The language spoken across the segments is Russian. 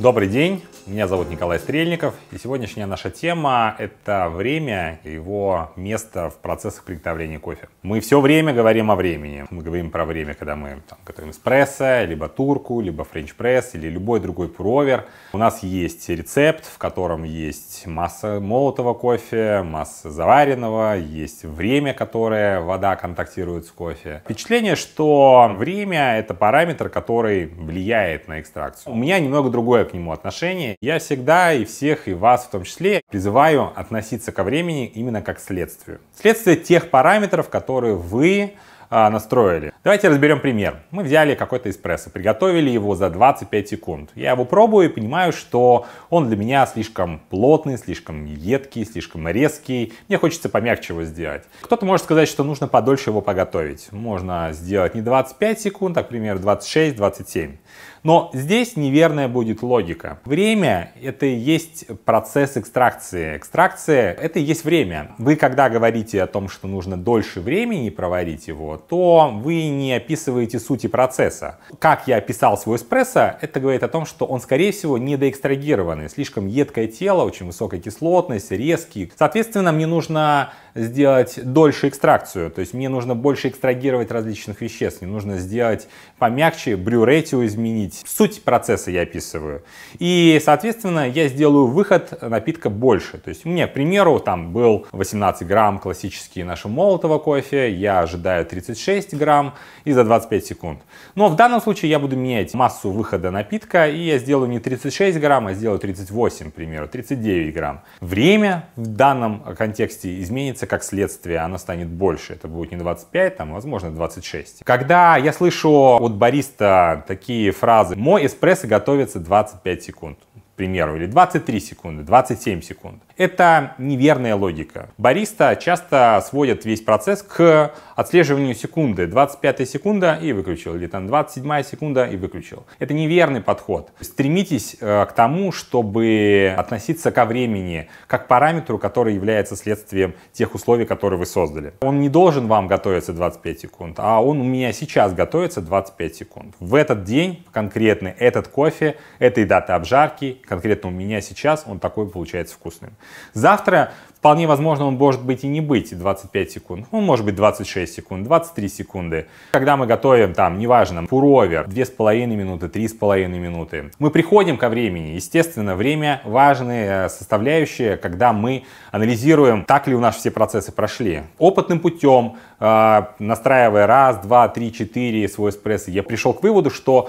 Добрый день. Меня зовут Николай Стрельников, и сегодняшняя наша тема – это время и его место в процессах приготовления кофе. Мы все время говорим о времени. Мы говорим про время, когда мы там, готовим эспрессо, либо турку, либо френч-пресс, или любой другой пуровер. У нас есть рецепт, в котором есть масса молотого кофе, масса заваренного, есть время, которое вода контактирует с кофе. Впечатление, что время – это параметр, который влияет на экстракцию. У меня немного другое к нему отношение. Я всегда и всех, и вас в том числе, призываю относиться ко времени именно как к следствию. Следствие тех параметров, которые вы а, настроили. Давайте разберем пример. Мы взяли какой-то эспрессо, приготовили его за 25 секунд. Я его пробую и понимаю, что он для меня слишком плотный, слишком едкий, слишком резкий. Мне хочется помягче его сделать. Кто-то может сказать, что нужно подольше его поготовить. Можно сделать не 25 секунд, а, к примеру, 26-27. Но здесь неверная будет логика. Время — это и есть процесс экстракции. Экстракция — это и есть время. Вы, когда говорите о том, что нужно дольше времени проварить его, то вы не описываете сути процесса. Как я описал свой эспрессо, это говорит о том, что он, скорее всего, недоэкстрагированный. Слишком едкое тело, очень высокая кислотность, резкий. Соответственно, мне нужно сделать дольше экстракцию, то есть мне нужно больше экстрагировать различных веществ, мне нужно сделать помягче, брюретию изменить. Суть процесса я описываю. И, соответственно, я сделаю выход напитка больше. То есть у меня, к примеру, там был 18 грамм классический нашего молотого кофе, я ожидаю 30 36 грамм и за 25 секунд. Но в данном случае я буду менять массу выхода напитка, и я сделаю не 36 грамм, а сделаю 38, к примеру, 39 грамм. Время в данном контексте изменится как следствие, оно станет больше. Это будет не 25, там, возможно, 26. Когда я слышу от бариста такие фразы «мой эспрессо готовится 25 секунд», примеру, или 23 секунды, 27 секунд. Это неверная логика. Бариста часто сводят весь процесс к отслеживанию секунды. 25 секунда и выключил, или там 27 секунда и выключил. Это неверный подход. Стремитесь э, к тому, чтобы относиться ко времени как параметру, который является следствием тех условий, которые вы создали. Он не должен вам готовиться 25 секунд, а он у меня сейчас готовится 25 секунд. В этот день конкретно этот кофе, этой даты обжарки, конкретно у меня сейчас он такой получается вкусным. Завтра вполне возможно он может быть и не быть 25 секунд, он ну, может быть 26 секунд, 23 секунды. Когда мы готовим там, неважно, пуровер, 2,5 минуты, 3,5 минуты, мы приходим ко времени. Естественно, время важная э, составляющая, когда мы анализируем, так ли у нас все процессы прошли. Опытным путем, э, настраивая раз, два, три, четыре свой эспрессо, я пришел к выводу, что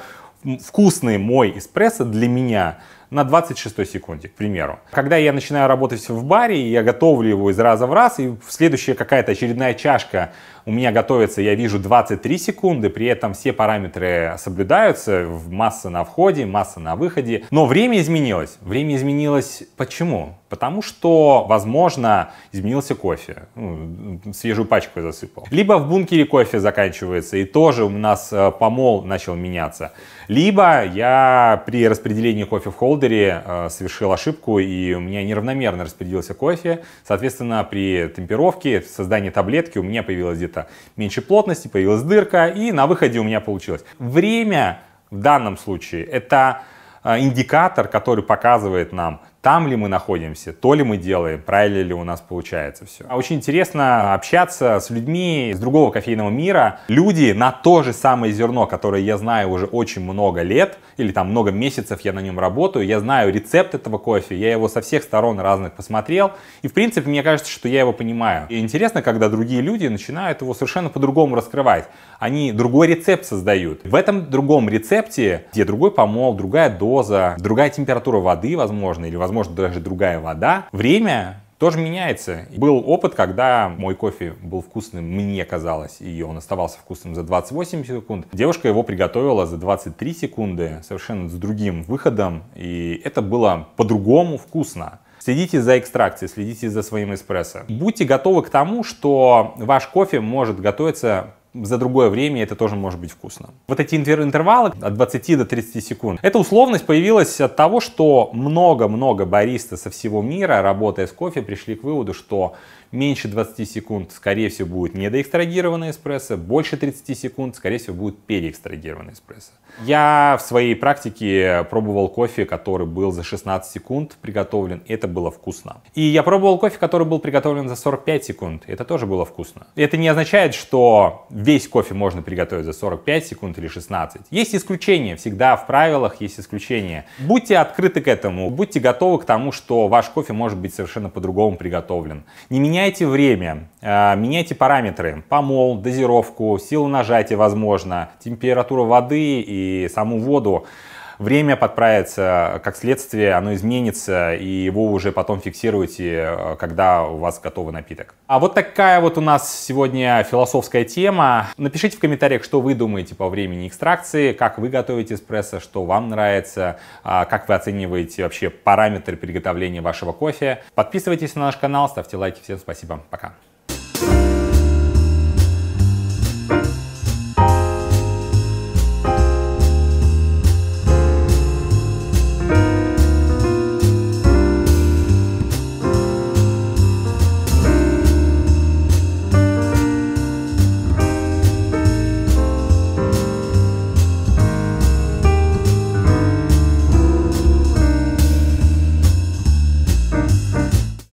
вкусный мой эспрессо для меня – на 26 секунде, к примеру. Когда я начинаю работать в баре, я готовлю его из раза в раз, и следующая какая-то очередная чашка у меня готовится, я вижу 23 секунды, при этом все параметры соблюдаются, масса на входе, масса на выходе, но время изменилось. Время изменилось почему? Потому что, возможно, изменился кофе, ну, свежую пачку я засыпал. Либо в бункере кофе заканчивается, и тоже у нас э, помол начал меняться. Либо я при распределении кофе в холод блендере э, совершил ошибку, и у меня неравномерно распределился кофе. Соответственно, при темперовке, создании таблетки у меня появилась где-то меньше плотности, появилась дырка, и на выходе у меня получилось. Время в данном случае это э, индикатор, который показывает нам там ли мы находимся, то ли мы делаем, правильно ли у нас получается все. А очень интересно общаться с людьми из другого кофейного мира. Люди на то же самое зерно, которое я знаю уже очень много лет, или там много месяцев я на нем работаю, я знаю рецепт этого кофе, я его со всех сторон разных посмотрел, и в принципе мне кажется, что я его понимаю. И интересно, когда другие люди начинают его совершенно по-другому раскрывать. Они другой рецепт создают. В этом другом рецепте, где другой помол, другая доза, другая температура воды, возможно, или возможно возможно, даже другая вода. Время тоже меняется. Был опыт, когда мой кофе был вкусным, мне казалось, и он оставался вкусным за 28 секунд. Девушка его приготовила за 23 секунды, совершенно с другим выходом, и это было по-другому вкусно. Следите за экстракцией, следите за своим эспрессо. Будьте готовы к тому, что ваш кофе может готовиться за другое время это тоже может быть вкусно. Вот эти интервалы от 20 до 30 секунд. Эта условность появилась от того, что много-много бариста со всего мира, работая с кофе, пришли к выводу, что меньше 20 секунд, скорее всего, будет недоэкстрагированное эспрессо, больше 30 секунд, скорее всего, будет переэкстрагированное эспрессо. Я в своей практике пробовал кофе, который был за 16 секунд приготовлен, это было вкусно. И я пробовал кофе, который был приготовлен за 45 секунд, это тоже было вкусно. Это не означает, что весь кофе можно приготовить за 45 секунд или 16. Есть исключения, всегда в правилах есть исключения. Будьте открыты к этому, будьте готовы к тому, что ваш кофе может быть совершенно по-другому приготовлен. Не меняйте время, а, меняйте параметры, помол, дозировку, силу нажатия, возможно, температуру воды и саму воду время подправится, как следствие оно изменится, и его уже потом фиксируете, э, когда у вас готовый напиток. А вот такая вот у нас сегодня философская тема. Напишите в комментариях, что вы думаете по времени экстракции, как вы готовите эспрессо, что вам нравится, а как вы оцениваете вообще параметры приготовления вашего кофе. Подписывайтесь на наш канал, ставьте лайки. Всем спасибо. Пока.